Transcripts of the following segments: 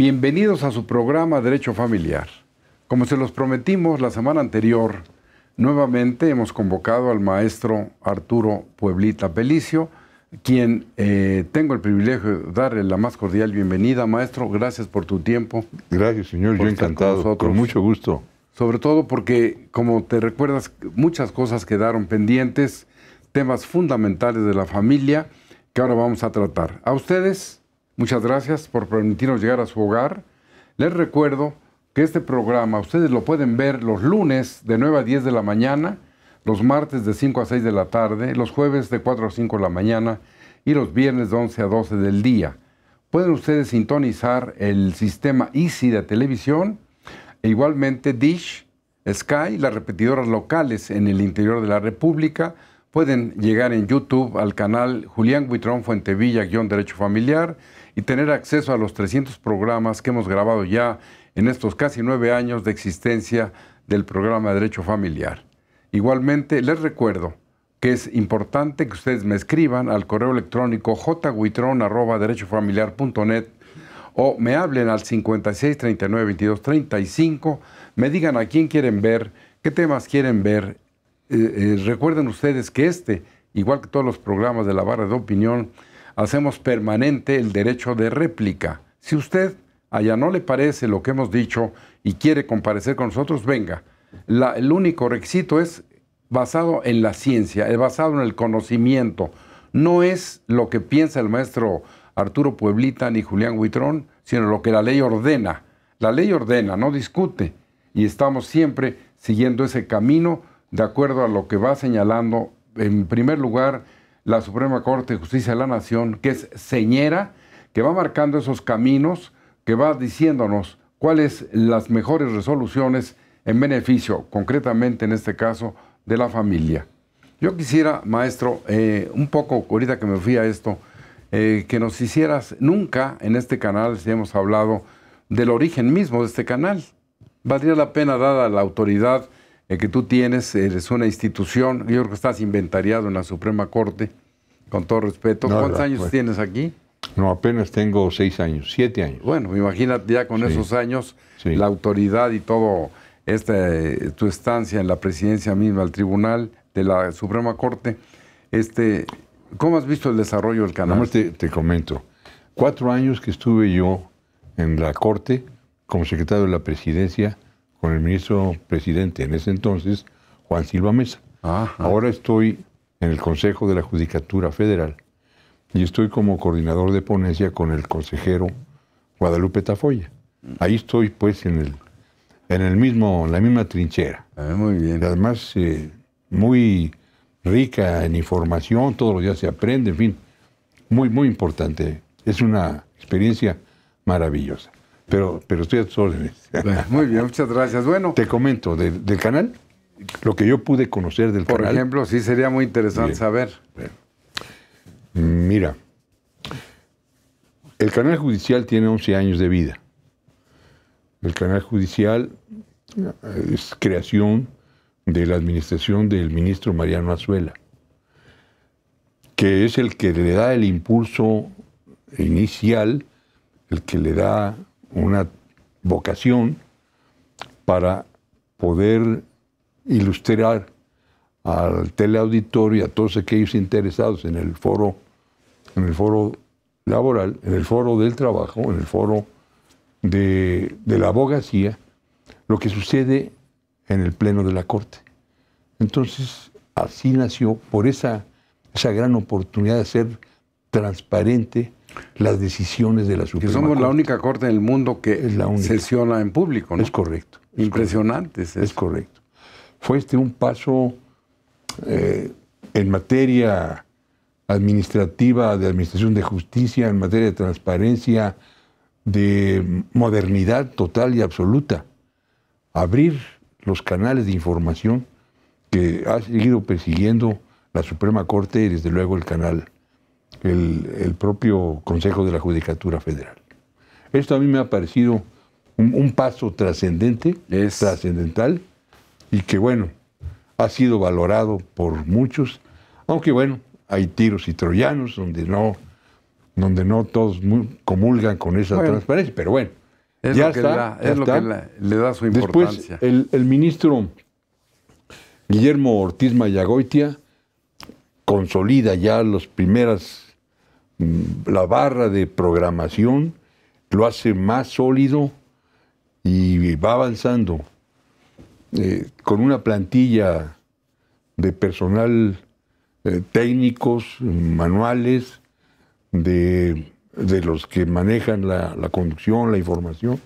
Bienvenidos a su programa Derecho Familiar. Como se los prometimos la semana anterior, nuevamente hemos convocado al maestro Arturo Pueblita Pelicio, quien eh, tengo el privilegio de darle la más cordial bienvenida. Maestro, gracias por tu tiempo. Gracias, señor. Yo encantado. Con, con mucho gusto. Sobre todo porque, como te recuerdas, muchas cosas quedaron pendientes, temas fundamentales de la familia que ahora vamos a tratar. A ustedes Muchas gracias por permitirnos llegar a su hogar. Les recuerdo que este programa ustedes lo pueden ver los lunes de 9 a 10 de la mañana, los martes de 5 a 6 de la tarde, los jueves de 4 a 5 de la mañana y los viernes de 11 a 12 del día. Pueden ustedes sintonizar el sistema Easy de televisión e igualmente Dish, Sky, las repetidoras locales en el interior de la República. Pueden llegar en YouTube al canal Julián Buitrón Fuentevilla-Derecho Familiar y tener acceso a los 300 programas que hemos grabado ya en estos casi nueve años de existencia del programa Derecho Familiar. Igualmente, les recuerdo que es importante que ustedes me escriban al correo electrónico derechofamiliar.net o me hablen al 56 39 22 35, me digan a quién quieren ver, qué temas quieren ver. Eh, eh, recuerden ustedes que este, igual que todos los programas de la barra de opinión, hacemos permanente el derecho de réplica. Si usted allá no le parece lo que hemos dicho y quiere comparecer con nosotros, venga. el único requisito es basado en la ciencia, es basado en el conocimiento. No es lo que piensa el maestro Arturo Pueblita ni Julián Huitrón, sino lo que la ley ordena. La ley ordena, no discute. Y estamos siempre siguiendo ese camino de acuerdo a lo que va señalando, en primer lugar, la Suprema Corte de Justicia de la Nación, que es señera, que va marcando esos caminos, que va diciéndonos cuáles las mejores resoluciones en beneficio, concretamente en este caso, de la familia. Yo quisiera, maestro, eh, un poco, ahorita que me fui a esto, eh, que nos hicieras, nunca en este canal si hemos hablado del origen mismo de este canal. Valdría la pena, dada la autoridad que tú tienes, eres una institución, yo creo que estás inventariado en la Suprema Corte, con todo respeto. ¿Cuántos años pues. tienes aquí? No, apenas tengo seis años, siete años. Bueno, imagínate ya con esos años, la autoridad y todo, este, tu estancia en la presidencia misma, el tribunal de la Suprema Corte. Este, ¿Cómo has visto el desarrollo del canal? te comento, cuatro años que estuve yo en la Corte como secretario de la presidencia, con el ministro presidente en ese entonces, Juan Silva Mesa. Ahora estoy en el Consejo de la Judicatura Federal y estoy como coordinador de ponencia con el consejero Guadalupe Tafoya. Ahí estoy pues en el en el mismo la misma trinchera. Ah, muy bien. Además eh, muy rica en información, todos los días se aprende, en fin, muy muy importante. Es una experiencia maravillosa pero, estoy a tus órdenes. muy bien, muchas gracias. Bueno. Te comento, del canal, lo que yo pude conocer del canal. Por ejemplo, sí sería muy interesante saber. Mira, el canal judicial tiene 11 años de vida. El canal judicial eh, es creación de la administración del ministro Mariano Azuela, que es el que le da el impulso inicial, el que le da una vocación para poder ilustrar al teleauditorio y a todos aquellos interesados en el foro, en el foro laboral, en el foro del trabajo, en el foro de, la abogacía, lo que sucede en el Pleno de la Corte. Entonces, así nació, por esa, esa gran oportunidad de ser transparente las decisiones de la Suprema que somos la única Corte del mundo que sesiona en público, ¿no? Es correcto. Impresionante. Es, correcto. Fue este un paso eh, en materia administrativa, de administración de justicia, en materia de transparencia, de modernidad total y absoluta. Abrir los canales de información que ha seguido persiguiendo la Suprema Corte y desde luego el canal el, propio Consejo de la Judicatura Federal. Esto a mí me ha parecido un, paso trascendente, es... trascendental, y que bueno, ha sido valorado por muchos, aunque bueno, hay tiros y troyanos donde no, donde no todos comulgan con esa transparencia, pero bueno. Es ya lo que, está, es que le da su importancia. Después, el, el ministro Guillermo Ortiz Mayagoitia consolida ya las primeras, mm, la barra de programación, lo hace más sólido y va avanzando. Eh, con una plantilla de personal eh, técnicos, manuales, de, los que manejan la, conducción, la información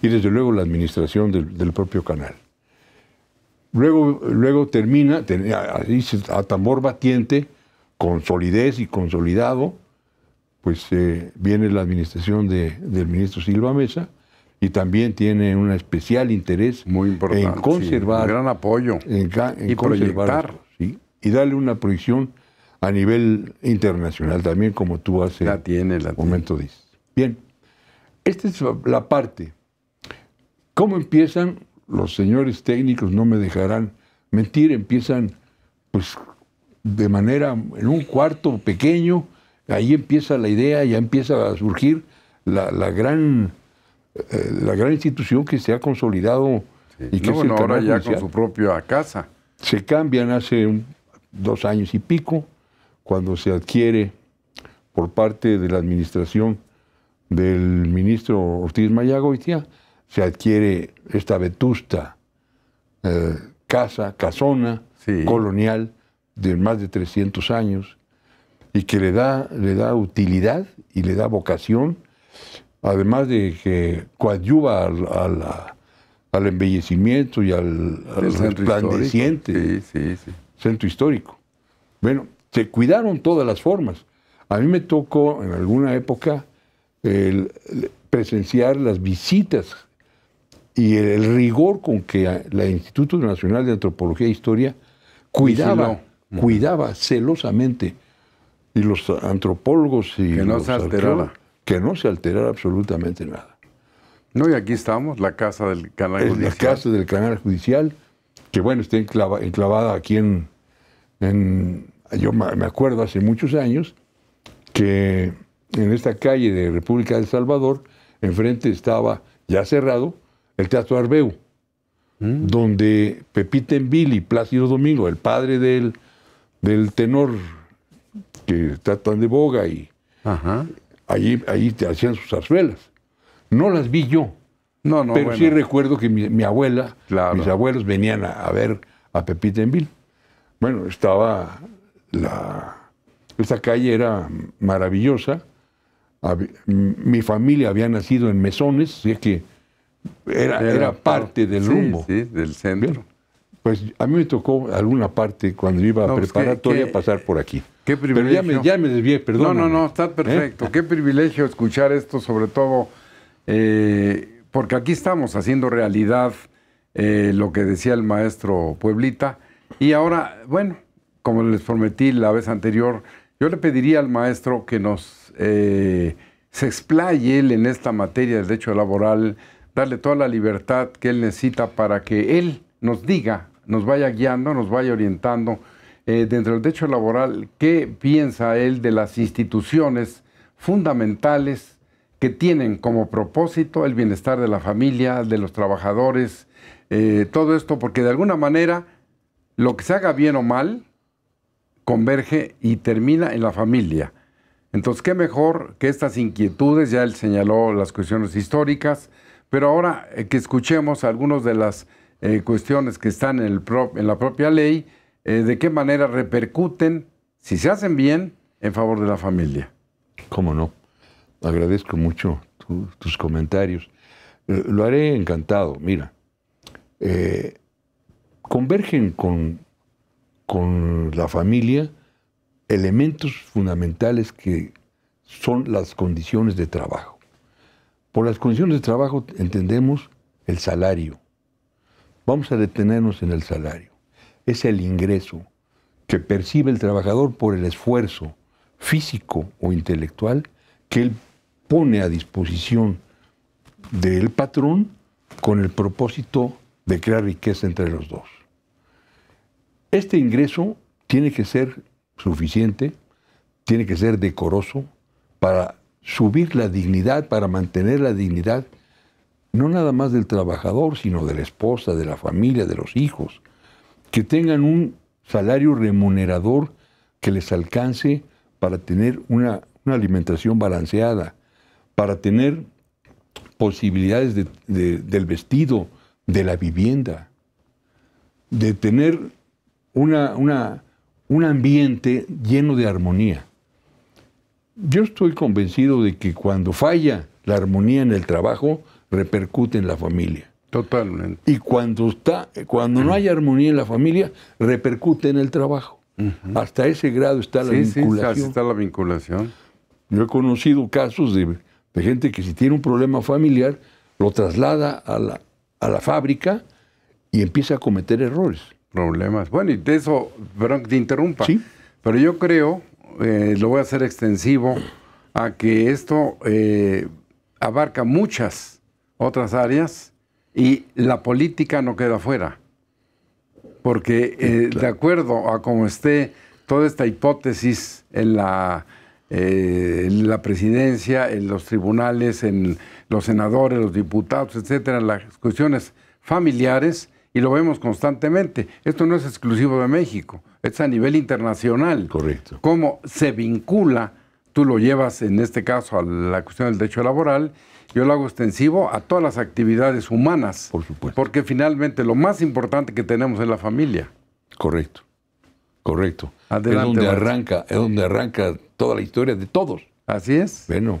y desde luego la administración del propio canal. Luego, luego termina, así a tambor batiente, con solidez y consolidado, pues eh, viene la administración del ministro Silva Mesa y también tiene un especial interés en conservar. gran apoyo. y darle una proyección a nivel internacional también, como tú hace la tiene, momento dice. Bien, esta es la parte. ¿Cómo empiezan los señores técnicos no me dejarán mentir, empiezan pues de manera, en un cuarto pequeño, ahí empieza la idea, ya empieza a surgir la, gran, eh, la gran institución que se ha consolidado. Y que se es ya con su propia casa. Se cambian hace dos años y pico, cuando se adquiere por parte de la administración del ministro Ortiz Mayagoitia, se adquiere esta vetusta eh, casa, casona, colonial, de más de 300 años, y que le da, le da utilidad y le da vocación, además de que coadyuva al, embellecimiento y al, resplandeciente centro histórico. Bueno, se cuidaron todas las formas. A mí me tocó en alguna época presenciar las visitas y el, rigor con que el Instituto Nacional de Antropología e Historia cuidaba, cuidaba celosamente y los antropólogos y que no se alterara que no se alterara absolutamente nada. No, y aquí estamos, la casa del canal judicial. La casa del canal judicial, que bueno, está enclavada aquí en, Yo me acuerdo hace muchos años que en esta calle de República del Salvador, enfrente estaba ya cerrado, el Teatro Arbeu, mm. donde Pepita y Plácido Domingo, el padre del, del tenor que tratan de boga, y te hacían sus zarzuelas. No las vi yo, no, pero sí recuerdo que mi, abuela, mis abuelos venían a, ver a Pepita Envil. Bueno, estaba la... Esta calle era maravillosa. Mi familia había nacido en Mesones, así que era, parte del rumbo. Sí, del centro. Pues a mí me tocó alguna parte cuando iba pues, preparatoria pasar por aquí. Qué privilegio. ya me, desvié, perdón. No, no, no, está perfecto. ¿Eh? Qué privilegio escuchar esto, sobre todo eh, porque aquí estamos haciendo realidad eh, lo que decía el maestro Pueblita. Y ahora, bueno, como les prometí la vez anterior, yo le pediría al maestro que nos se explaye él en esta materia del derecho laboral darle toda la libertad que Él necesita para que Él nos diga, nos vaya guiando, nos vaya orientando eh, dentro del derecho laboral, qué piensa Él de las instituciones fundamentales que tienen como propósito el bienestar de la familia, de los trabajadores, eh, todo esto, porque de alguna manera lo que se haga bien o mal converge y termina en la familia. Entonces, qué mejor que estas inquietudes, ya él señaló las cuestiones históricas, pero ahora eh, que escuchemos algunas de las eh, cuestiones que están en, la propia ley, eh, de qué manera repercuten, si se hacen bien, en favor de la familia. ¿Cómo no? Agradezco mucho tus comentarios. Lo haré encantado. Mira, convergen con, con la familia elementos fundamentales que son las condiciones de trabajo. Por las condiciones de trabajo entendemos el salario. Vamos a detenernos en el salario. Es el ingreso que percibe el trabajador por el esfuerzo físico o intelectual que él pone a disposición del patrón con el propósito de crear riqueza entre los dos. Este ingreso tiene que ser suficiente, tiene que ser decoroso para subir la dignidad, para mantener la dignidad, no nada más del trabajador, sino de la esposa, de la familia, de los hijos, que tengan un salario remunerador que les alcance para tener una, alimentación balanceada, para tener posibilidades del vestido, de la vivienda, de tener una, un ambiente lleno de armonía. Yo estoy convencido de que cuando falla la armonía en el trabajo, repercute en la familia. Totalmente. Y cuando, está, cuando no hay armonía en la familia, repercute en el trabajo. Hasta ese grado está la vinculación. está la vinculación. Yo he conocido casos de, de, gente que si tiene un problema familiar, lo traslada a la, a la fábrica y empieza a cometer errores. Problemas. Bueno, y de eso, perdón te interrumpa. Sí. Pero yo creo, eh, lo voy a hacer extensivo a que esto eh, abarca muchas otras áreas y la política no queda fuera. Porque eh, de acuerdo a cómo esté toda esta hipótesis en la, en la presidencia, en los tribunales, en los senadores, los diputados, etcétera, en las cuestiones familiares, y lo vemos constantemente. Esto no es exclusivo de México es a nivel internacional. Correcto. Cómo se vincula, tú lo llevas en este caso a la cuestión del derecho laboral, yo lo hago extensivo a todas las actividades humanas. Por supuesto. Porque finalmente lo más importante que tenemos es la familia. Correcto, correcto. es donde arranca, es donde arranca toda la historia de todos. Así es. Bueno,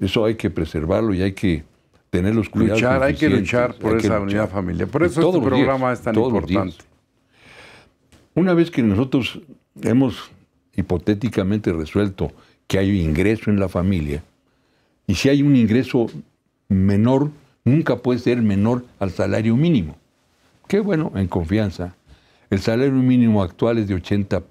eso hay que preservarlo y hay que tener los cuidados. Luchar, hay que luchar por esa unidad familiar. Por eso este programa es tan importante. Una vez que nosotros hemos hipotéticamente resuelto que hay ingreso en la familia, y si hay un ingreso menor, nunca puede ser menor al salario mínimo. Qué bueno, en confianza. El salario mínimo actual es de 80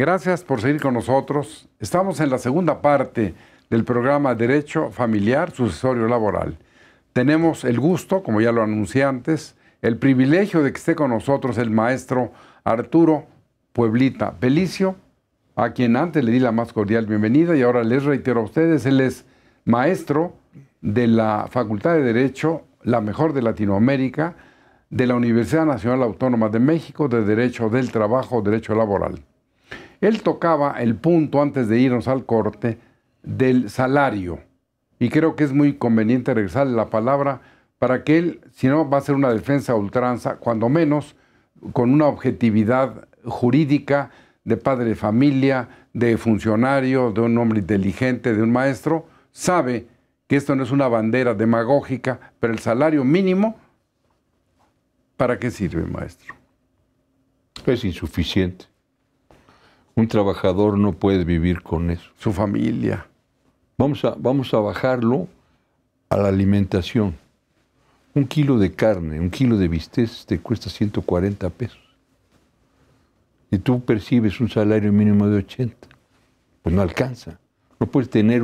Gracias por seguir con nosotros. Estamos en la segunda parte del programa Derecho Familiar Sucesorio Laboral. Tenemos el gusto, como ya lo anuncié antes, el privilegio de que esté con nosotros el maestro Arturo Pueblita Pelicio, a quien antes le di la más cordial bienvenida y ahora les reitero a ustedes, él es maestro de la Facultad de Derecho, la mejor de Latinoamérica, de la Universidad Nacional Autónoma de México de Derecho del Trabajo, Derecho Laboral. Él tocaba el punto antes de irnos al corte del salario. Y creo que es muy conveniente regresarle la palabra para que él, si no, va a ser una defensa ultranza, cuando menos con una objetividad jurídica de padre de familia, de funcionario, de un hombre inteligente, de un maestro, sabe que esto no es una bandera demagógica, pero el salario mínimo, ¿para qué sirve, maestro? Es insuficiente. Un trabajador no puede vivir con eso. Su familia. Vamos a, vamos a bajarlo a la alimentación. Un kilo de carne, un kilo de bistec te cuesta 140 pesos. Y tú percibes un salario mínimo de 80. Pues no alcanza. No puedes tener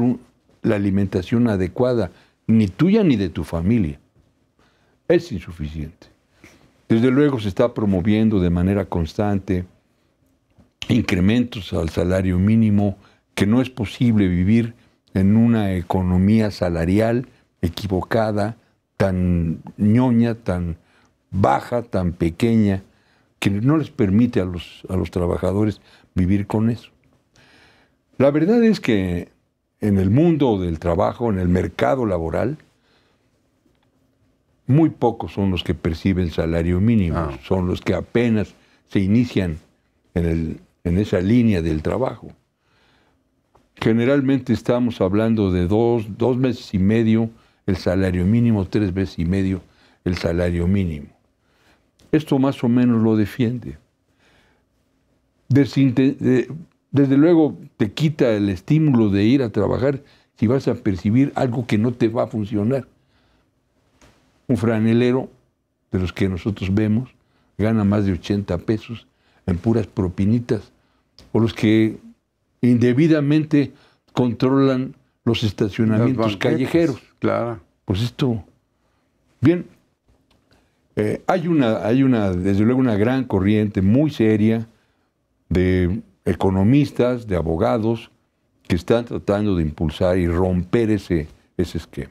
la alimentación adecuada, ni tuya ni de tu familia. Es insuficiente. Desde luego se está promoviendo de manera constante incrementos al salario mínimo, que no es posible vivir en una economía salarial equivocada, tan ñoña, tan baja, tan pequeña, que no les permite a los, a los trabajadores vivir con eso. La verdad es que en el mundo del trabajo, en el mercado laboral, muy pocos son los que perciben salario mínimo, ah. son los que apenas se inician en el, en esa línea del trabajo. Generalmente estamos hablando de dos, meses y medio el salario mínimo, tres veces y medio el salario mínimo. Esto más o menos lo defiende. Desde, desde luego te quita el estímulo de ir a trabajar si vas a percibir algo que no te va a funcionar. Un franelero, de los que nosotros vemos, gana más de 80 pesos en puras propinitas o los que indebidamente controlan los estacionamientos callejeros. Claro. Pues esto. Bien, eh, hay una, hay una, desde luego, una gran corriente muy seria de economistas, de abogados, que están tratando de impulsar y romper ese, esquema.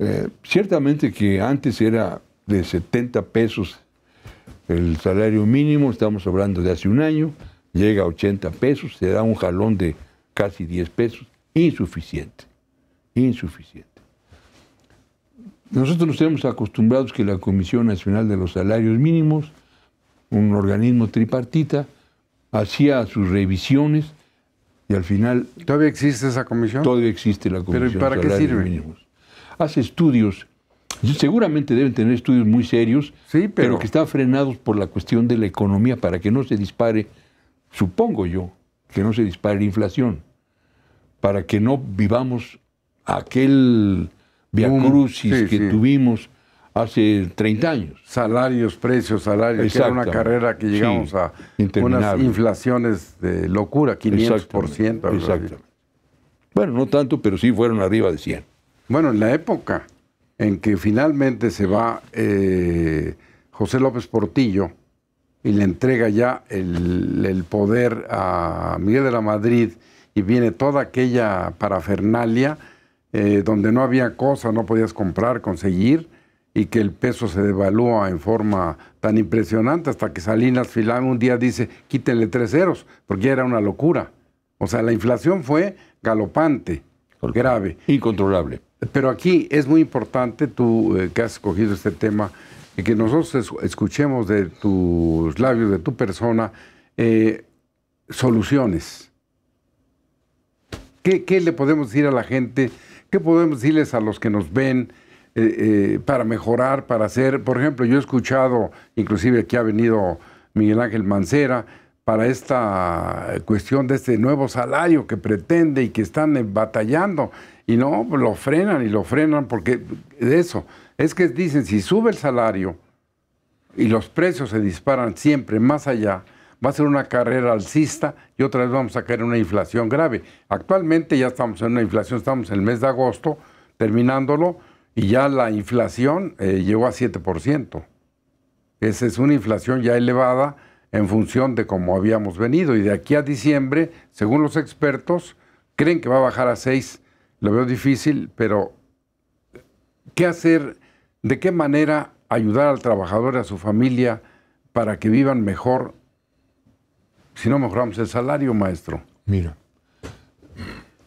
Eh, ciertamente que antes era de 70 pesos el salario mínimo, estamos hablando de hace un año, llega a 80 pesos, se da un jalón de casi 10 pesos, insuficiente, insuficiente. Nosotros nos hemos acostumbrados que la Comisión Nacional de los Salarios Mínimos, un organismo tripartita, hacía sus revisiones y al final... ¿Todavía existe esa comisión? Todavía existe la comisión. ¿Pero para Salarios qué sirve? Mínimos. Hace estudios, seguramente deben tener estudios muy serios, pero que están frenados por la cuestión de la economía para que no se dispare supongo yo, que no se dispare la inflación, para que no vivamos aquel viacrucis crucis que tuvimos hace 30 años. Salarios, precios, salarios, era una carrera que llegamos a unas inflaciones de locura, 500%. Bueno, no tanto, pero sí fueron arriba de 100. Bueno, en la época en que finalmente se va eh, José López Portillo, y le entrega ya el, poder a Miguel de la Madrid y viene toda aquella parafernalia eh, donde no había cosa, no podías comprar, conseguir, y que el peso se devalúa en forma tan impresionante hasta que Salinas Filán un día dice, quítenle tres ceros, porque ya era una locura. O sea, la inflación fue galopante, grave. Incontrolable. Pero aquí es muy importante tú eh, que has escogido este tema y que nosotros escuchemos de tus labios, de tu persona, eh, soluciones. ¿Qué, le podemos decir a la gente? ¿Qué podemos decirles a los que nos ven eh, eh, para mejorar, para hacer? Por ejemplo, yo he escuchado, inclusive aquí ha venido Miguel Ángel Mancera, para esta cuestión de este nuevo salario que pretende y que están batallando. Y no, lo frenan y lo frenan porque de eso. Es que dicen, si sube el salario y los precios se disparan siempre más allá, va a ser una carrera alcista y otra vez vamos a caer en una inflación grave. Actualmente ya estamos en una inflación, estamos en el mes de agosto terminándolo y ya la inflación eh, llegó a 7%. Esa es una inflación ya elevada en función de cómo habíamos venido y de aquí a diciembre, según los expertos, creen que va a bajar a 6 lo veo difícil, pero ¿qué hacer? ¿De qué manera ayudar al trabajador, a su familia, para que vivan mejor si no mejoramos el salario, maestro? Mira.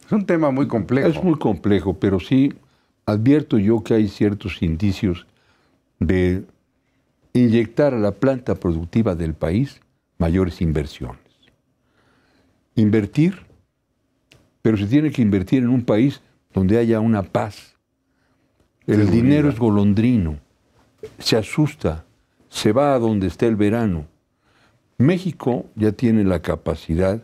Es un tema muy complejo. Es muy complejo, pero sí advierto yo que hay ciertos indicios de inyectar a la planta productiva del país mayores inversiones. Invertir pero se tiene que invertir en un país donde haya una paz. El dinero es golondrino, se asusta, se va a donde está el verano. México ya tiene la capacidad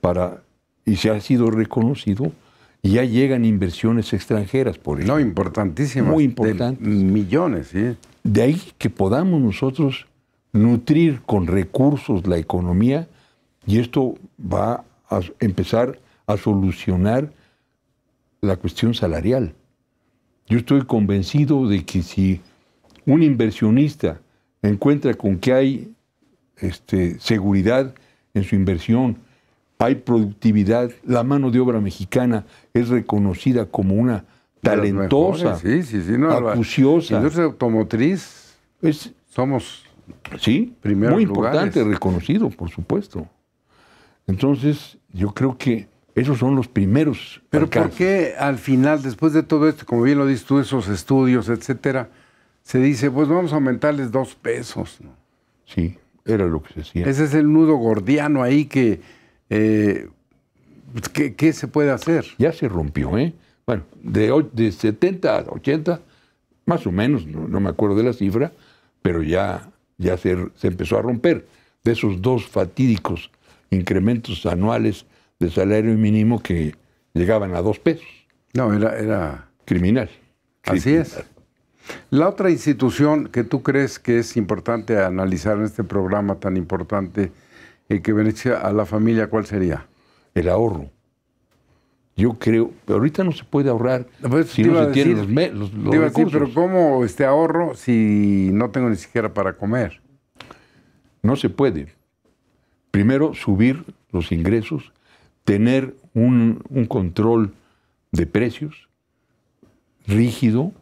para, y se ha sido reconocido, y ya llegan inversiones extranjeras por eso. No, importantísimas. Muy importantes. millones, sí. De ahí que podamos nosotros nutrir con recursos la economía y esto va a empezar a solucionar la cuestión salarial. Yo estoy convencido de que si un inversionista encuentra con que hay este, seguridad en su inversión, hay productividad, la mano de obra mexicana es reconocida como una talentosa, acuciosa. sí, automotriz, somos sí, muy importante, reconocido, por supuesto. Entonces, yo creo que esos son los primeros. Pero ¿por qué al final, después de todo esto, como bien lo dices tú, esos estudios, etcétera, se dice, pues vamos a aumentarles dos pesos? Sí, era lo que se decía. Ese es el nudo gordiano ahí que, eh, ¿qué, se puede hacer? Ya se rompió, ¿eh? Bueno, de, de 70 a 80, más o menos, no, me acuerdo de la cifra, pero ya, ya se empezó a romper. De esos dos fatídicos incrementos anuales de salario mínimo que llegaban a dos pesos. No, era... Criminal. Así es. La otra institución que tú crees que es importante analizar en este programa tan importante y eh, que beneficia a la familia, ¿cuál sería? El ahorro. Yo creo, ahorita no se puede ahorrar pues, si no los, pero ¿cómo este ahorro si no tengo ni siquiera para comer? No se puede. Primero, subir los ingresos tener un, control de precios rígido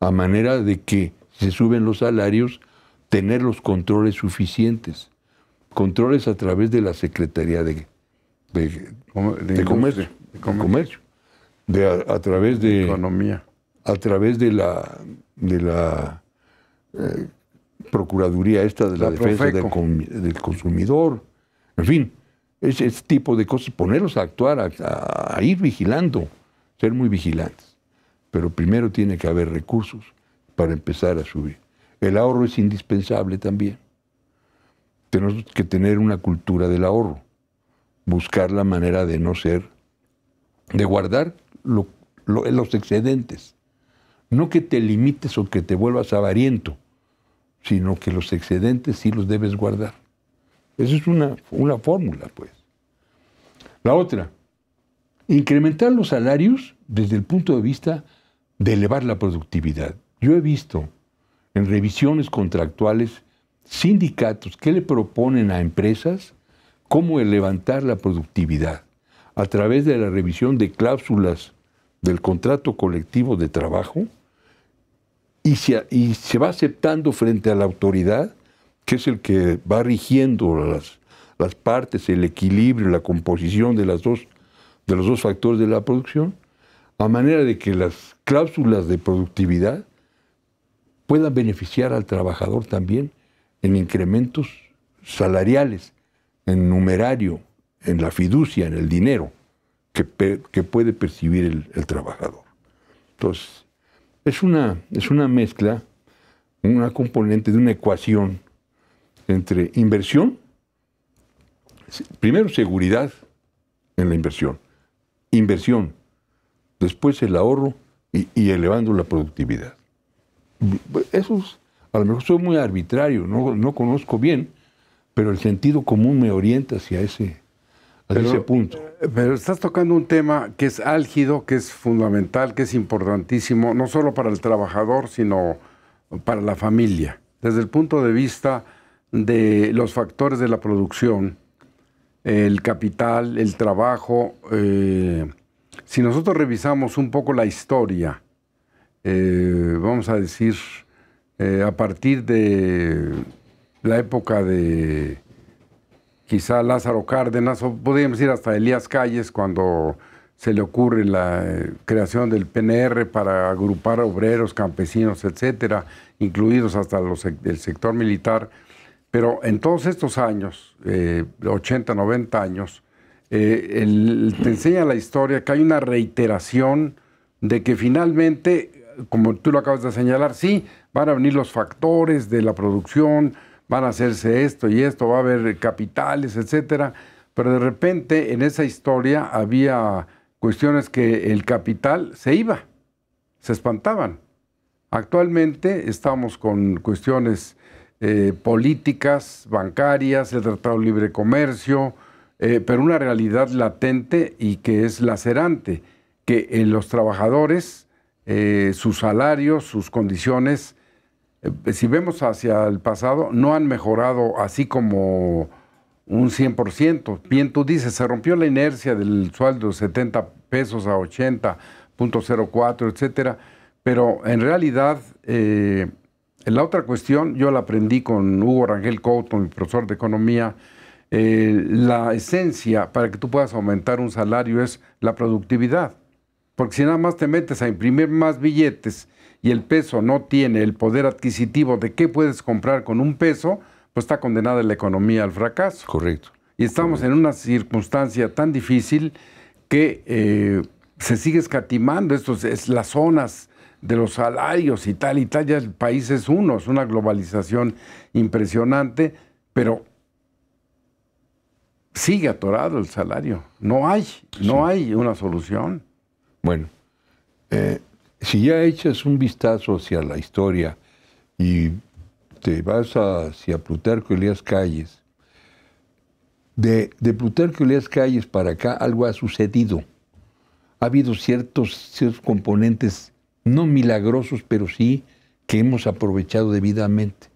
a manera de que se suben los salarios, tener los controles suficientes. Controles a través de la Secretaría de, de, comercio, De a, través de... Economía. A través de la, de la eh, Procuraduría esta de la, Defensa del, del Consumidor. En fin, ese tipo de cosas, ponerlos a actuar, a, ir vigilando, ser muy vigilantes. Pero primero tiene que haber recursos para empezar a subir. El ahorro es indispensable también. Tenemos que tener una cultura del ahorro, buscar la manera de no ser, de guardar los excedentes. No que te limites o que te vuelvas avariento, sino que los excedentes sí los debes guardar esa es una, fórmula, pues. La otra, incrementar los salarios desde el punto de vista de elevar la productividad. Yo he visto en revisiones contractuales sindicatos que le proponen a empresas cómo levantar la productividad a través de la revisión de cláusulas del contrato colectivo de trabajo y y se va aceptando frente a la autoridad que es el que va rigiendo las, partes, el equilibrio, la composición de, las dos, de los dos factores de la producción, a manera de que las cláusulas de productividad puedan beneficiar al trabajador también en incrementos salariales, en numerario, en la fiducia, en el dinero que, puede percibir el, trabajador. Entonces, es una, es una mezcla, una componente de una ecuación entre inversión, primero seguridad en la inversión, inversión, después el ahorro y, elevando la productividad. Eso a lo mejor soy muy arbitrario, no, conozco bien, pero el sentido común me orienta hacia ese, ese punto. Eh, pero estás tocando un tema que es álgido, que es fundamental, que es importantísimo, no solo para el trabajador, sino para la familia. Desde el punto de vista de los factores de la producción, el capital, el trabajo, eh, si nosotros revisamos un poco la historia, eh, vamos a decir, eh, a partir de la época de quizá Lázaro Cárdenas, o podríamos decir hasta Elías Calles, cuando se le ocurre la creación del PNR para agrupar obreros, campesinos, etcétera, incluidos hasta los, el sector militar, pero en todos estos años, 80, eh, 90 años, eh, te enseña la historia que hay una reiteración de que finalmente, como tú lo acabas de señalar, sí, van a venir los factores de la producción, van a hacerse esto y esto, va a haber capitales, etcétera, pero de repente en esa historia había cuestiones que el capital se iba, se espantaban. Actualmente estamos con cuestiones eh, políticas, bancarias, el Tratado Libre Comercio, eh, pero una realidad latente y que es lacerante, que en eh, los trabajadores, sus salarios, sus condiciones, si vemos hacia el pasado, no han mejorado así como un 100%. Bien, tú dices, se rompió la inercia del sueldo de 70 pesos a 80.04, etcétera, pero en realidad eh, la otra cuestión, yo la aprendí con Hugo Rangel Couto, mi profesor de economía, eh, la esencia para que tú puedas aumentar un salario es la productividad. Porque si nada más te metes a imprimir más billetes y el peso no tiene el poder adquisitivo de qué puedes comprar con un peso, pues está condenada la economía al fracaso. Correcto. Y estamos en una circunstancia tan difícil que eh, se sigue escatimando. Esto es las zonas de los salarios y tal y tal, ya el país es uno, es una globalización impresionante, pero sigue atorado el salario. No hay, no hay una solución. Bueno, eh, si ya echas un vistazo hacia la historia y te vas hacia Plutarco Elías Calles, de, de Plutarco Elías Calles para acá algo ha sucedido. Ha habido ciertos, ciertos componentes no milagrosos, pero sí que hemos aprovechado debidamente.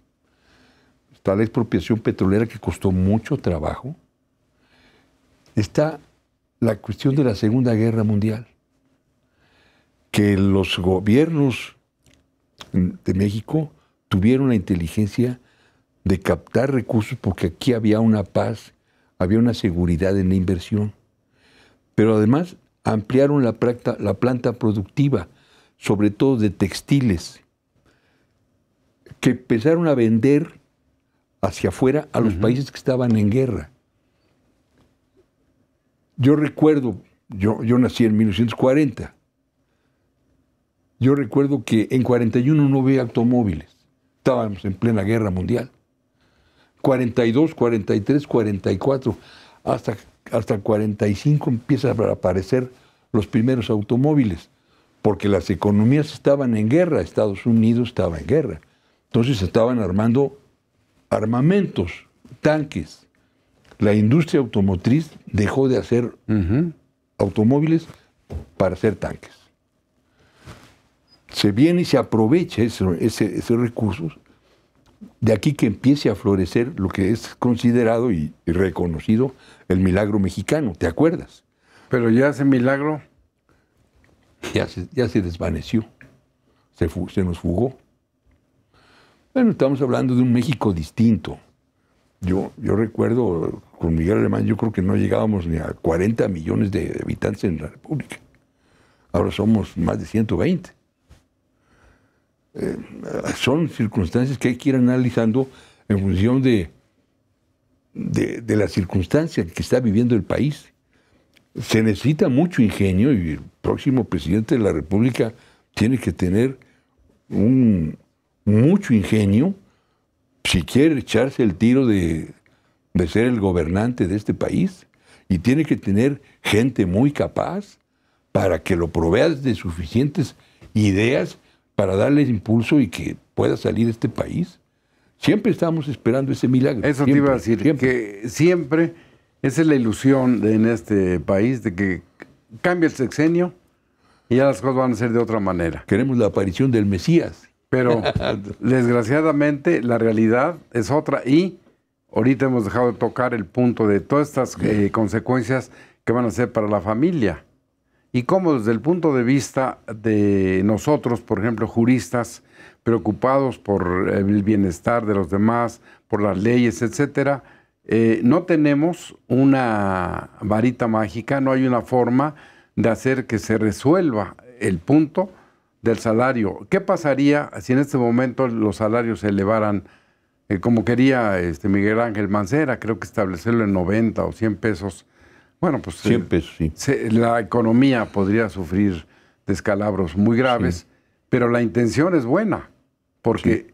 Está la expropiación petrolera que costó mucho trabajo. Está la cuestión de la Segunda Guerra Mundial, que los gobiernos de México tuvieron la inteligencia de captar recursos porque aquí había una paz, había una seguridad en la inversión. Pero además ampliaron la, planta, la planta productiva sobre todo de textiles, que empezaron a vender hacia afuera a los países que estaban en guerra. Yo recuerdo, yo, yo nací en 1940, yo recuerdo que en 41 no había automóviles, estábamos en plena guerra mundial. 42, 43, 44, hasta, hasta 45 empiezan a aparecer los primeros automóviles porque las economías estaban en guerra, Estados Unidos estaba en guerra. Entonces estaban armando armamentos, tanques. La industria automotriz dejó de hacer automóviles para hacer tanques. Se viene y se aprovecha esos recursos, de aquí que empiece a florecer lo que es considerado y reconocido el milagro mexicano, ¿te acuerdas? Pero ya ese milagro ya se, desvaneció, se, se nos fugó. Bueno, estamos hablando de un México distinto. Yo, yo recuerdo, con Miguel Alemán, yo creo que no llegábamos ni a 40 millones de habitantes en la República. Ahora somos más de 120. Eh, son circunstancias que hay que ir analizando en función de, de, de la circunstancia que está viviendo el país se necesita mucho ingenio y el próximo presidente de la República tiene que tener un, mucho ingenio si quiere echarse el tiro de, ser el gobernante de este país y tiene que tener gente muy capaz para que lo proveas de suficientes ideas para darle impulso y que pueda salir este país. Siempre estamos esperando ese milagro. Eso te iba a decir, que siempre esa es la ilusión en este país de que cambia el sexenio y ya las cosas van a ser de otra manera. Queremos la aparición del Mesías. Pero desgraciadamente la realidad es otra y ahorita hemos dejado de tocar el punto de todas estas eh, consecuencias que van a ser para la familia. Y cómo desde el punto de vista de nosotros, por ejemplo, juristas, preocupados por el bienestar de los demás, por las leyes, etcétera, eh, no tenemos una varita mágica, no hay una forma de hacer que se resuelva el punto del salario. ¿Qué pasaría si en este momento los salarios se elevaran, eh, como quería este Miguel Ángel Mancera, creo que establecerlo en 90 o 100 pesos? Bueno, pues 100 eh, pesos, sí. la economía podría sufrir descalabros muy graves, pero la intención es buena, porque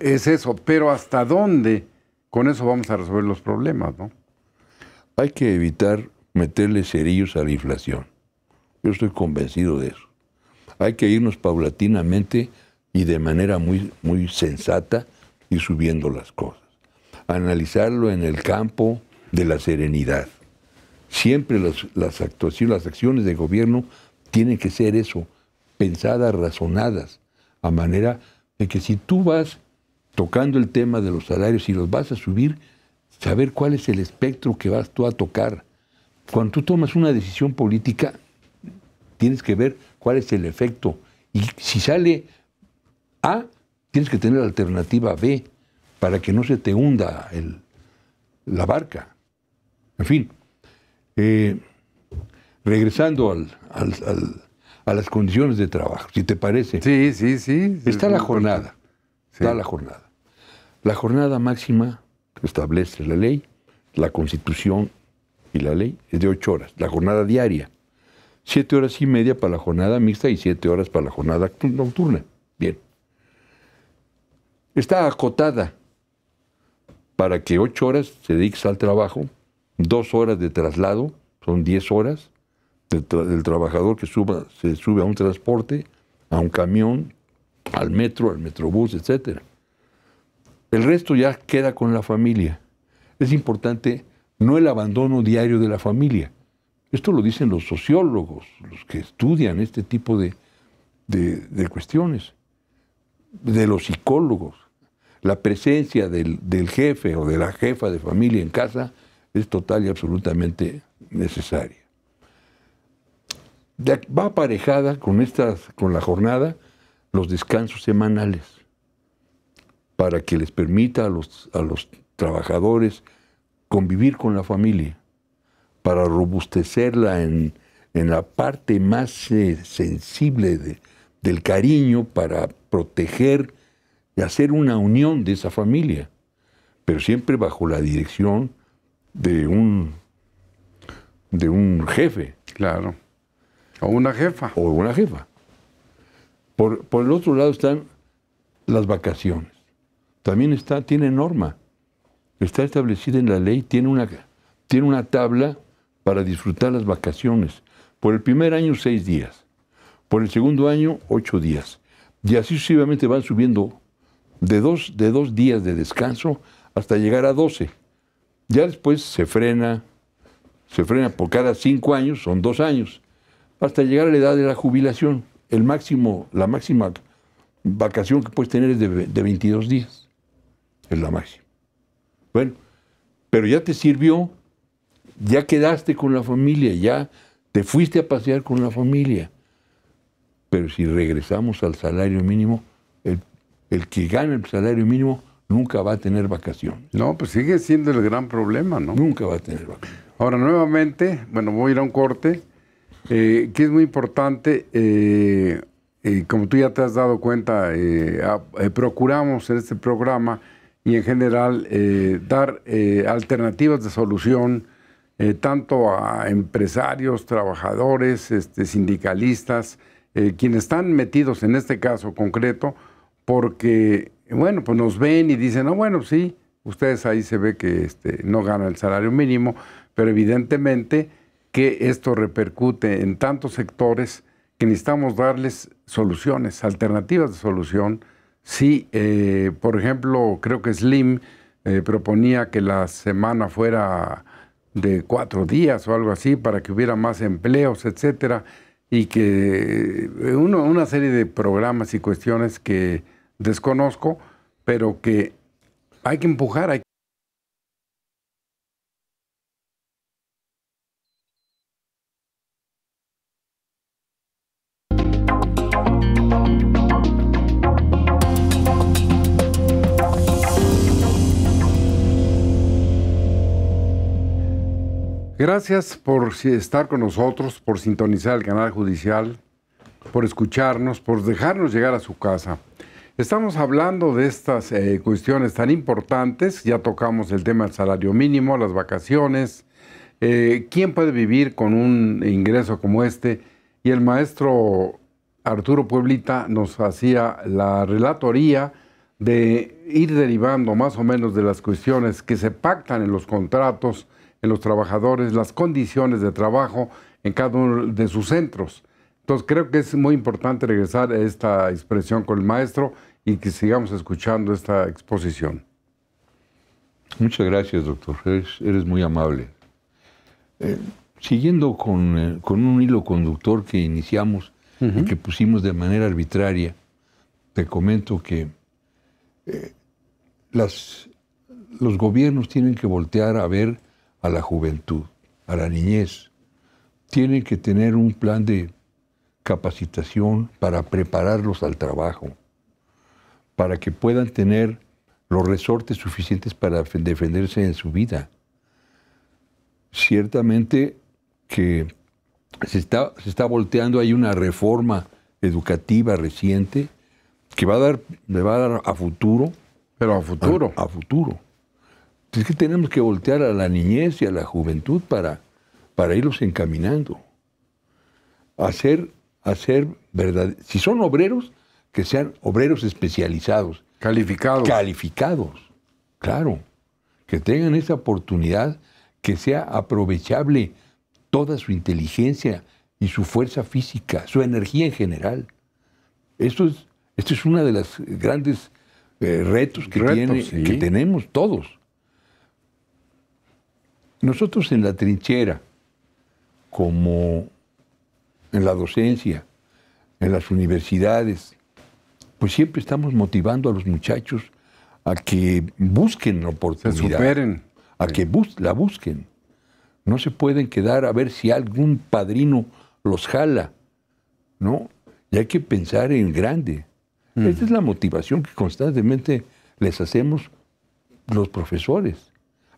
es eso, pero hasta dónde con eso vamos a resolver los problemas, ¿no? Hay que evitar meterle cerillos a la inflación. Yo estoy convencido de eso. Hay que irnos paulatinamente y de manera muy, muy sensata y subiendo las cosas. Analizarlo en el campo de la serenidad. Siempre las, actuaciones, las acciones de gobierno tienen que ser eso, pensadas, razonadas, a manera de que si tú vas tocando el tema de los salarios, si los vas a subir, saber cuál es el espectro que vas tú a tocar. Cuando tú tomas una decisión política, tienes que ver cuál es el efecto. Y si sale A, tienes que tener la alternativa B para que no se te hunda la barca. En fin, eh, regresando a las condiciones de trabajo, si te parece. Sí, sí, sí. Está la jornada da la jornada. La jornada máxima que establece la ley, la constitución y la ley es de ocho horas, la jornada diaria. Siete horas y media para la jornada mixta y siete horas para la jornada nocturna. Bien. Está acotada para que ocho horas se dediques al trabajo, dos horas de traslado, son diez horas, del, trabajador que suba, se sube a un transporte, a un camión, al metro, al metrobús, etc. El resto ya queda con la familia. Es importante no el abandono diario de la familia. Esto lo dicen los sociólogos, los que estudian este tipo de, de, cuestiones, de los psicólogos. La presencia del, jefe o de la jefa de familia en casa es total y absolutamente necesaria va aparejada con, estas, con la jornada los descansos semanales para que les permita a los, a los trabajadores convivir con la familia, para robustecerla en, en la parte más eh, sensible de, del cariño, para proteger y hacer una unión de esa familia, pero siempre bajo la dirección de un, de un jefe. Claro. O una jefa. O una jefa. Por, el otro lado están las vacaciones. También está, tiene norma. Está establecida en la ley, tiene una, tiene una tabla para disfrutar las vacaciones. Por el primer año, seis días. Por el segundo año, ocho días. Y así sucesivamente van subiendo de dos, de dos días de descanso hasta llegar a doce. Ya después se frena, se frena por cada cinco años, son dos años, hasta llegar a la edad de la jubilación el máximo, la máxima vacación que puedes tener es de, 22 días. Es la máxima. Bueno, pero ya te sirvió, ya quedaste con la familia, ya te fuiste a pasear con la familia. Pero si regresamos al salario mínimo, el, el que gana el salario mínimo nunca va a tener vacaciones. No, pues sigue siendo el gran problema, ¿no? Nunca va a tener vacaciones. Ahora, nuevamente, bueno, voy a ir a un corte eh, que es muy importante. Eh, eh, como tú ya te has dado cuenta, procuramos en este programa y en general dar alternativas de solución tanto a empresarios, trabajadores, este, sindicalistas, quienes están metidos en este caso concreto, porque, bueno, pues nos ven y dicen, no, ah, bueno, sí, ustedes ahí se ve que este, no gana el salario mínimo, pero evidentemente que esto repercute en tantos sectores que necesitamos darles soluciones, alternativas de solución. Sí, eh, por ejemplo, creo que Slim eh, proponía que la semana fuera de cuatro días o algo así para que hubiera más empleos, etcétera, y que eh, una serie de programas y cuestiones que desconozco, pero que hay que empujar, hay Gracias por estar con nosotros, por sintonizar el canal judicial, por escucharnos, por dejarnos llegar a su casa. Estamos hablando de estas eh, cuestiones tan importantes, ya tocamos el tema del salario mínimo, las vacaciones, eh, quién puede vivir con un ingreso como este, y el maestro Arturo Pueblita nos hacía la relatoría de ir derivando más o menos de las cuestiones que se pactan en los contratos, en los trabajadores, las condiciones de trabajo en cada uno de sus centros. Entonces creo que es muy importante regresar a esta expresión con el maestro y que sigamos escuchando esta exposición. Muchas gracias, doctor. Eres, muy amable. Eh, siguiendo con, eh, con, un hilo conductor que iniciamos y que pusimos de manera arbitraria, te comento que eh, las, los gobiernos tienen que voltear a ver a la juventud, a la niñez. Tienen que tener un plan de capacitación para prepararlos al trabajo, para que puedan tener los resortes suficientes para defenderse en su vida. Ciertamente que se está, se está volteando, hay una reforma educativa reciente que va a dar, le va a dar a futuro. Pero a futuro. a futuro. Pues es que tenemos que voltear a la niñez y a la juventud para, para irlos encaminando. Hacer, hacer verdad. Si son obreros, que sean obreros especializados. Calificados. Calificados, claro. Que tengan esa oportunidad, que sea aprovechable toda su inteligencia y su fuerza física, su energía en general. Esto es, esto es uno de los grandes eh, retos, que tenemos todos nosotros en la trinchera, como en la docencia, en las universidades, pues siempre estamos motivando a los muchachos a que busquen la oportunidad. Se superen. A que la busquen. No se pueden quedar a ver si algún padrino los jala, ¿no? Y hay que pensar en grande. Mm. Esa Esta es la motivación que constantemente les hacemos los profesores.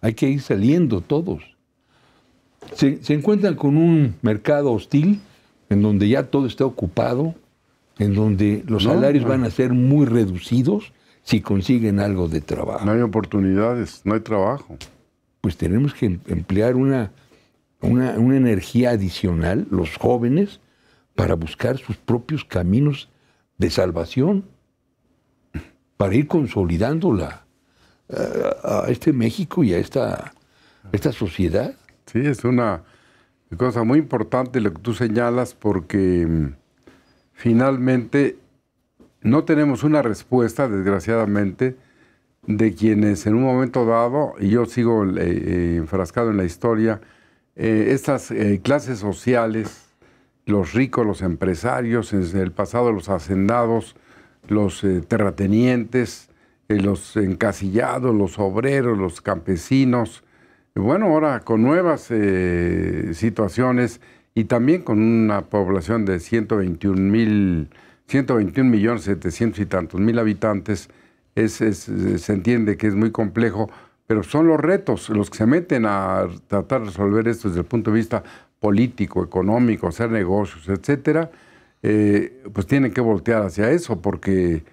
Hay que ir saliendo todos. Se, encuentran con un mercado hostil en donde ya todo está ocupado, en donde los salarios van a ser muy reducidos si consiguen algo de trabajo. No hay oportunidades, no hay trabajo. Pues tenemos que em-, emplear una, una, energía adicional, los jóvenes, para buscar sus propios caminos de salvación, para ir consolidándola a, este México y a esta, esta sociedad. Sí, es una cosa muy importante lo que tú señalas porque mm, finalmente no tenemos una respuesta, desgraciadamente, de quienes en un momento dado, y yo sigo eh, eh, enfrascado en la historia, eh, estas clases sociales, los ricos, los empresarios, en el pasado los hacendados, los terratenientes, eh, los encasillados, los obreros, los campesinos, bueno, ahora con nuevas eh, situaciones y también con una población de 121 mil, millones y tantos mil habitantes, se entiende que es muy complejo, pero son los retos los que se meten a tratar de resolver esto desde el punto de vista político, económico, hacer negocios, etcétera, eh, pues tienen que voltear hacia eso porque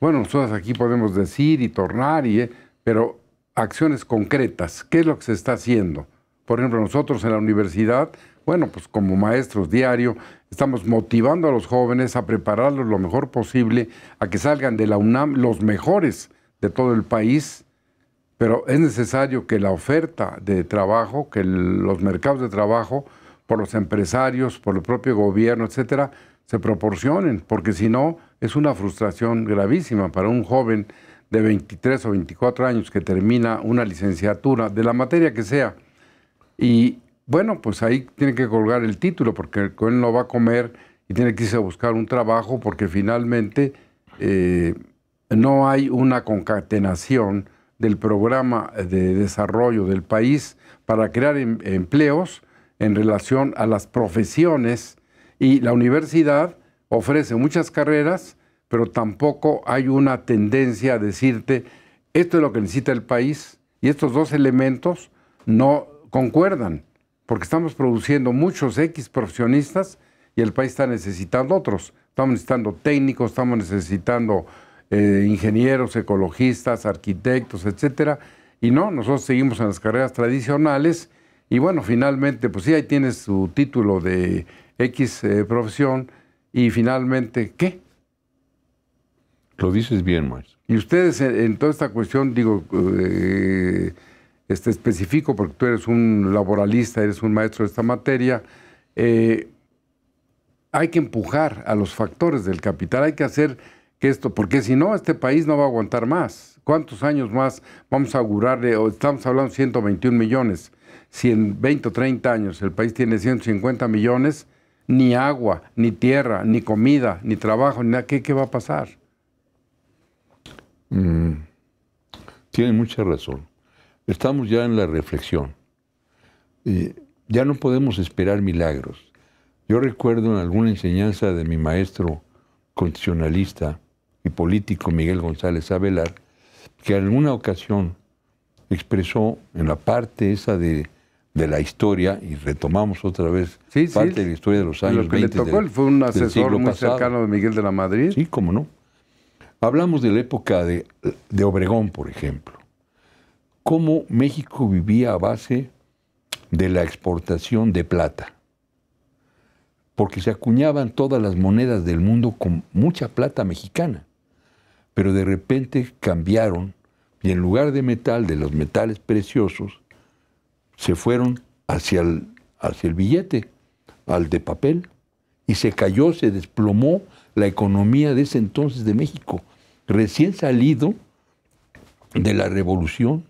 bueno, nosotros aquí podemos decir y tornar, y, eh, pero acciones concretas, ¿qué es lo que se está haciendo? Por ejemplo, nosotros en la universidad, bueno, pues como maestros diario, estamos motivando a los jóvenes a prepararlos lo mejor posible, a que salgan de la UNAM los mejores de todo el país, pero es necesario que la oferta de trabajo, que los mercados de trabajo, por los empresarios, por el propio gobierno, etcétera, se proporcionen, porque si no, es una frustración gravísima para un joven de 23 o 24 años que termina una licenciatura de la materia que sea. Y bueno, pues ahí tiene que colgar el título porque él no va a comer y tiene que irse a buscar un trabajo porque finalmente eh, no hay una concatenación del programa de desarrollo del país para crear em, empleos en relación a las profesiones y la universidad ofrece muchas carreras, pero tampoco hay una tendencia a decirte, esto es lo que necesita el país y estos dos elementos no concuerdan, porque estamos produciendo muchos X profesionistas y el país está necesitando otros. Estamos necesitando técnicos, estamos necesitando eh, ingenieros, ecologistas, arquitectos, etcétera. Y no, nosotros seguimos en las carreras tradicionales y bueno, finalmente, pues sí, ahí tienes tu título de X eh, profesión, y finalmente, ¿qué? Lo dices bien, Maestro. Y ustedes en, toda esta cuestión, digo, eh, este específico, porque tú eres un laboralista, eres un maestro de esta materia, eh, hay que empujar a los factores del capital, hay que hacer que esto, porque si no, este país no va a aguantar más. ¿Cuántos años más vamos a augurar O estamos hablando de 121 millones. Si en 20 o 30 años el país tiene 150 millones, ni agua, ni tierra, ni comida, ni trabajo, ni nada, ¿qué, qué va a pasar? Mm. tiene mucha razón. Estamos ya en la reflexión. ya no podemos esperar milagros. Yo recuerdo en alguna enseñanza de mi maestro constitucionalista y político Miguel González Abelar, que en alguna ocasión expresó en la parte esa de de la historia y retomamos otra vez parte de la historia de los años. Lo que le tocó fue un asesor muy cercano de Miguel de la Madrid. Sí, cómo no. Hablamos de la época de, de Obregón, por ejemplo. Cómo México vivía a base de la exportación de plata. Porque se acuñaban todas las monedas del mundo con mucha plata mexicana. Pero de repente cambiaron y en lugar de metal, de los metales preciosos, se fueron hacia el, hacia el billete, al de papel, y se cayó, se desplomó la economía de ese entonces de México, recién salido de la revolución.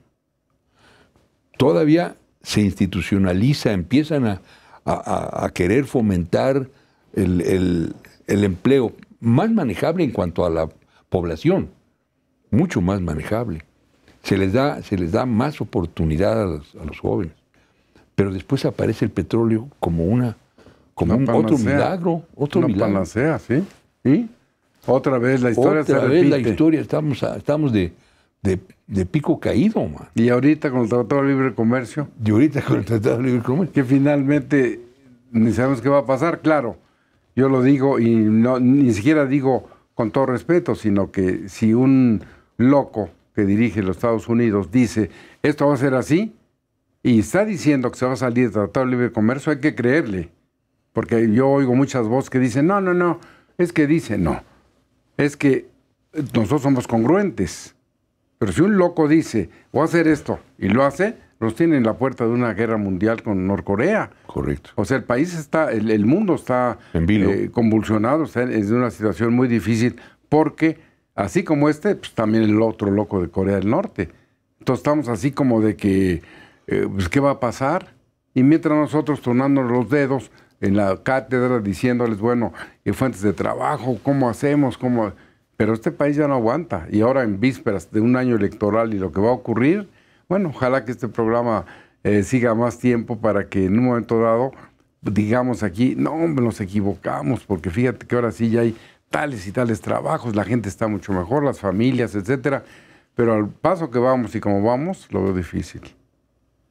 Todavía se institucionaliza, empiezan a, querer fomentar el, empleo más manejable en cuanto a la población, mucho más manejable. Se les da, se les da más oportunidad a los jóvenes. Pero después aparece el petróleo como una como otro milagro, otro una milagro. panacea, ¿sí? Otra vez la historia vez la historia, estamos, estamos de, pico caído, Y ahorita con el Tratado de Libre Comercio. Y ahorita con el Tratado de Libre Comercio. Que finalmente ni sabemos qué va a pasar, claro. Yo lo digo y no, ni siquiera digo con todo respeto, sino que si un loco que dirige los Estados Unidos dice, esto va a ser así, y está diciendo que se va a salir del Tratado de Libre Comercio, hay que creerle. Porque yo oigo muchas voces que dicen, no, no, no, es que dice, no, es que nosotros somos congruentes. Pero si un loco dice, voy a hacer esto, y lo hace, nos tiene en la puerta de una guerra mundial con Norcorea. Correcto. O sea, el país está, el, mundo está eh, convulsionado, está en, es una situación muy difícil, porque así como este, pues también el otro loco de Corea del Norte. Entonces estamos así como de que eh, pues, ¿qué va a pasar? Y mientras nosotros tornando los dedos en la cátedra diciéndoles, bueno, eh, fuentes de trabajo, ¿cómo hacemos? ¿Cómo? Pero este país ya no aguanta. Y ahora en vísperas de un año electoral y lo que va a ocurrir, bueno, ojalá que este programa eh, siga más tiempo para que en un momento dado digamos aquí, no, nos equivocamos, porque fíjate que ahora sí ya hay tales y tales trabajos, la gente está mucho mejor, las familias, etcétera. Pero al paso que vamos y como vamos, lo veo difícil.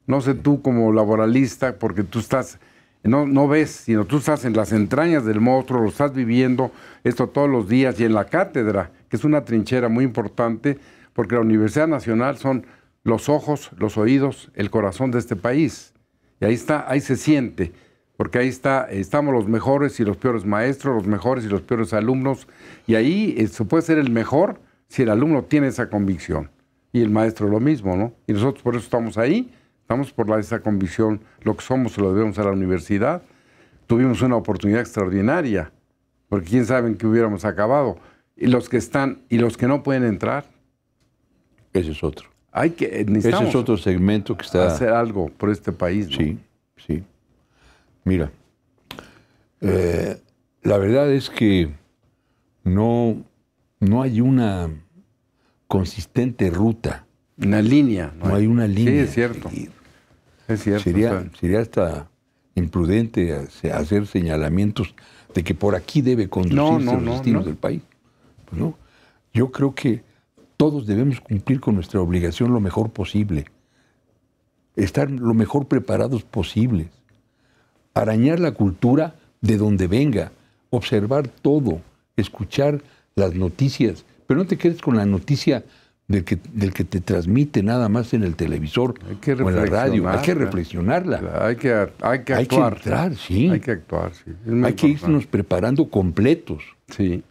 No sé tú como laboralista, porque tú estás, no, no ves, sino tú estás en las entrañas del monstruo, lo estás viviendo esto todos los días y en la cátedra, que es una trinchera muy importante, porque la Universidad Nacional son los ojos, los oídos, el corazón de este país. Y ahí está, ahí se siente, porque ahí está, estamos los mejores y los peores maestros, los mejores y los peores alumnos, y ahí se puede ser el mejor si el alumno tiene esa convicción. Y el maestro lo mismo, ¿no? Y nosotros por eso estamos ahí, Estamos por la, esa convicción, lo que somos se lo debemos a la universidad. Tuvimos una oportunidad extraordinaria, porque quién sabe en qué hubiéramos acabado. Y los que están y los que no pueden entrar. Ese es otro. Hay que, eh, Ese es otro segmento que está... Hacer algo por este país. Sí, sí. Mira, eh, la verdad es que no, no hay una consistente ruta. Una línea. No, hay, una línea. Sí, es cierto sería, hasta imprudente hacer señalamientos de que por aquí debe conducirse el destino los del país. Pues Yo creo que todos debemos cumplir con nuestra obligación lo mejor posible, estar lo mejor preparados posibles, arañar la cultura de donde venga, observar todo, escuchar las noticias, pero no te quedes con la noticia del que, te transmite nada más en el televisor o en la radio. Hay que reflexionarla. hay, que, hay que, actuar. Hay que sí. Hay que actuar, sí. Hay que irnos preparando completos. Sí.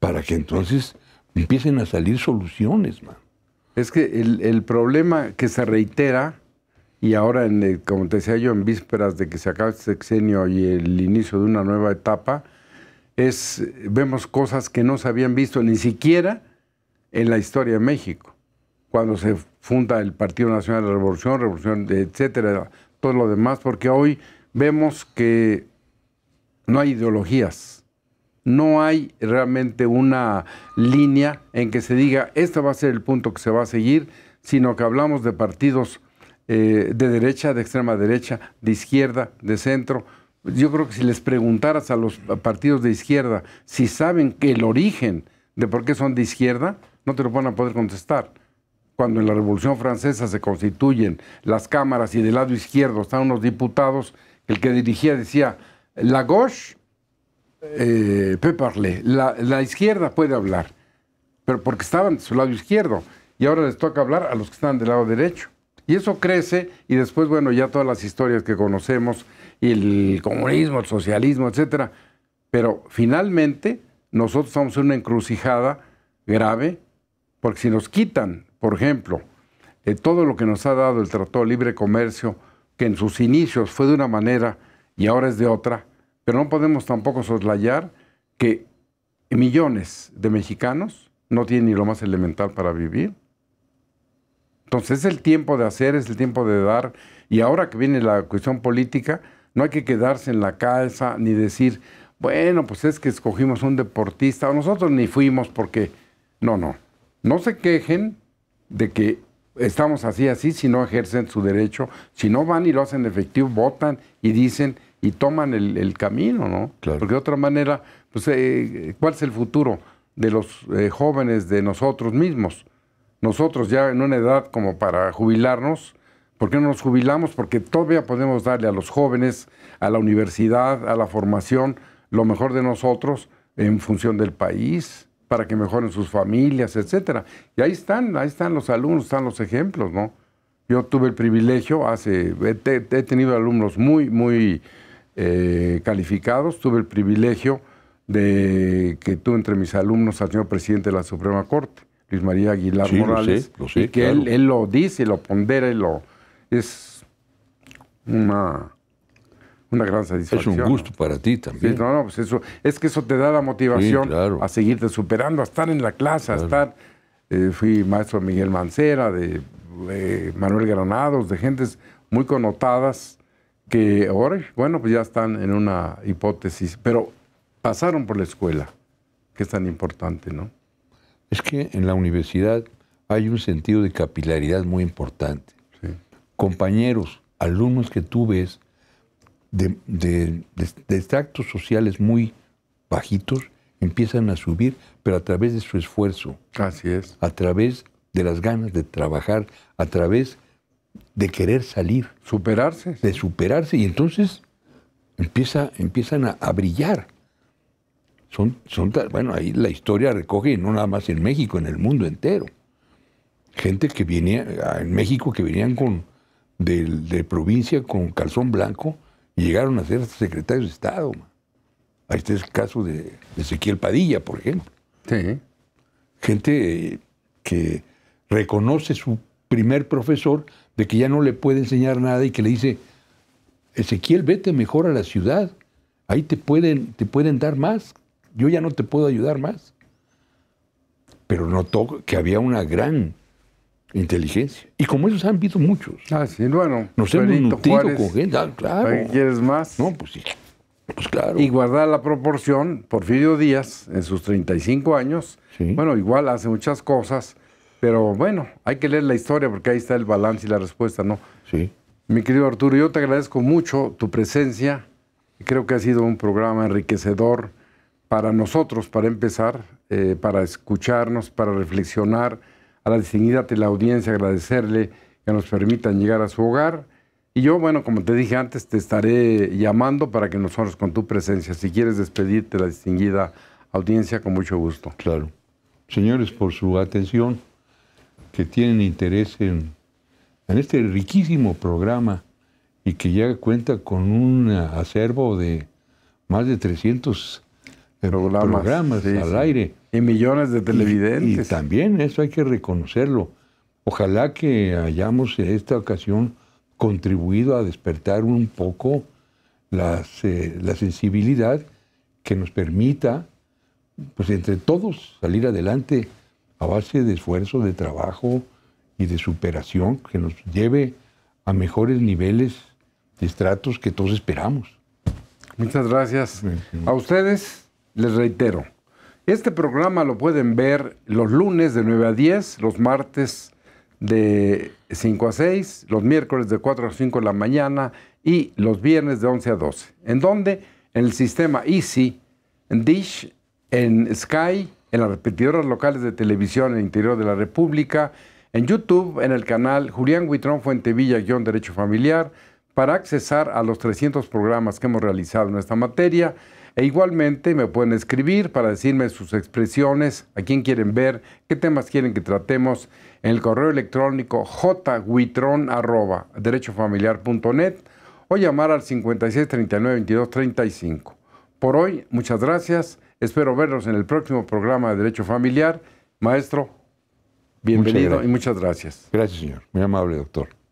Para que entonces empiecen a salir soluciones, man. Es que el, problema que se reitera, y ahora, en como te decía yo, en vísperas de que se acabe este sexenio y el inicio de una nueva etapa, es vemos cosas que no se habían visto ni siquiera en la historia de México. Cuando se funda el Partido Nacional de la Revolución, Revolución, etcétera, todo lo demás, porque hoy vemos que no hay ideologías. No hay realmente una línea en que se diga, este va a ser el punto que se va a seguir, sino que hablamos de partidos eh, de derecha, de extrema derecha, de izquierda, de centro. Yo creo que si les preguntaras a los partidos de izquierda si saben que el origen de por qué son de izquierda, no te lo van a poder contestar. Cuando en la Revolución Francesa se constituyen las cámaras y del lado izquierdo están unos diputados, el que dirigía decía, la gauche eh, peut la, izquierda puede hablar, pero porque estaban de su lado izquierdo y ahora les toca hablar a los que están del lado derecho. Y eso crece y después, bueno, ya todas las historias que conocemos, el comunismo, el socialismo, etcétera. Pero finalmente nosotros estamos en una encrucijada grave porque si nos quitan, por ejemplo, de todo lo que nos ha dado el Tratado de Libre Comercio, que en sus inicios fue de una manera y ahora es de otra, pero no podemos tampoco soslayar que millones de mexicanos no tienen ni lo más elemental para vivir. Entonces es el tiempo de hacer, es el tiempo de dar, y ahora que viene la cuestión política, no hay que quedarse en la calza ni decir, bueno, pues es que escogimos un deportista, o nosotros ni fuimos porque, no, no, no se quejen de que estamos así, así, si no ejercen su derecho, si no van y lo hacen efectivo, votan y dicen y toman el, camino, ¿no? Porque de otra manera, pues, eh, ¿cuál es el futuro de los eh, jóvenes, de nosotros mismos? Nosotros ya en una edad como para jubilarnos, ¿por qué no nos jubilamos? Porque todavía podemos darle a los jóvenes, a la universidad, a la formación, lo mejor de nosotros en función del país para que mejoren sus familias, etcétera. Y ahí están, ahí están los alumnos, están los ejemplos, ¿no? Yo tuve el privilegio, hace, he, tenido alumnos muy, muy eh, calificados, tuve el privilegio de que tuve entre mis alumnos al señor presidente de la Suprema Corte, Luis María Aguilar Morales, y que él, él, lo dice, lo pondera y lo... Es una una gran satisfacción. Es un gusto para ti también. no, no, pues eso, es que eso te da la motivación a seguirte superando, a estar en la clase, a estar. Eh, fui maestro Miguel Mancera, de, Manuel Granados, de gentes muy connotadas que ahora, bueno, pues ya están en una hipótesis, pero pasaron por la escuela, que es tan importante, ¿no? Es que en la universidad hay un sentido de capilaridad muy importante. Compañeros, alumnos que tú ves, de, de, de, extractos sociales muy bajitos empiezan a subir, pero a través de su esfuerzo. Así es. A través de las ganas de trabajar, a través de querer salir. Superarse. De superarse. Y entonces empieza, empiezan a, brillar. Son, son, bueno, ahí la historia recoge, no nada más en México, en el mundo entero. Gente que venía, en México que venían con, de, de provincia con calzón blanco llegaron a ser secretarios de Estado. Ahí está el caso de Ezequiel Padilla, por ejemplo. Gente que reconoce su primer profesor de que ya no le puede enseñar nada y que le dice, Ezequiel, vete mejor a la ciudad. Ahí te pueden, te pueden dar más. Yo ya no te puedo ayudar más. Pero notó que había una gran Inteligencia. Y como ellos han visto muchos. Ah, sí, bueno. Nos hemos nutrido ah, claro. quieres más? No, pues sí. Pues claro. Y guardar la proporción, Porfirio Díaz, en sus 35 años, bueno, igual hace muchas cosas, pero bueno, hay que leer la historia porque ahí está el balance y la respuesta, ¿no? Sí. Mi querido Arturo, yo te agradezco mucho tu presencia. Creo que ha sido un programa enriquecedor para nosotros, para empezar, eh, para escucharnos, para reflexionar a la distinguida audiencia agradecerle que nos permitan llegar a su hogar. Y yo, bueno, como te dije antes, te estaré llamando para que nosotros con tu presencia, si quieres despedirte la distinguida audiencia, con mucho gusto. Claro. Señores, por su atención, que tienen interés en, este riquísimo programa y que ya cuenta con un acervo de más de 300 programas, al aire millones de televidentes. Y, también eso hay que reconocerlo. Ojalá que hayamos en esta ocasión contribuido a despertar un poco eh, la sensibilidad que nos permita, pues entre todos, salir adelante a base de esfuerzo, de trabajo y de superación que nos lleve a mejores niveles de estratos que todos esperamos. Muchas gracias. A ustedes les reitero, este programa lo pueden ver los lunes de 9 a 10, los martes de 5 a 6, los miércoles de 4 a 5 de la mañana y los viernes de 11 a 12. ¿En dónde? En el sistema Easy, en Dish, en Sky, en las repetidoras locales de televisión en el interior de la República, en YouTube, en el canal Julián Huitrón Fuentevilla-Derecho Familiar, para accesar a los 300 programas que hemos realizado en esta materia e igualmente me pueden escribir para decirme sus expresiones, a quién quieren ver, qué temas quieren que tratemos en el correo electrónico derechofamiliar.net o llamar al 56 39 22 35. Por hoy, muchas gracias. Espero verlos en el próximo programa de Derecho Familiar. Maestro, bienvenido y muchas gracias. Gracias, señor. Muy amable, doctor.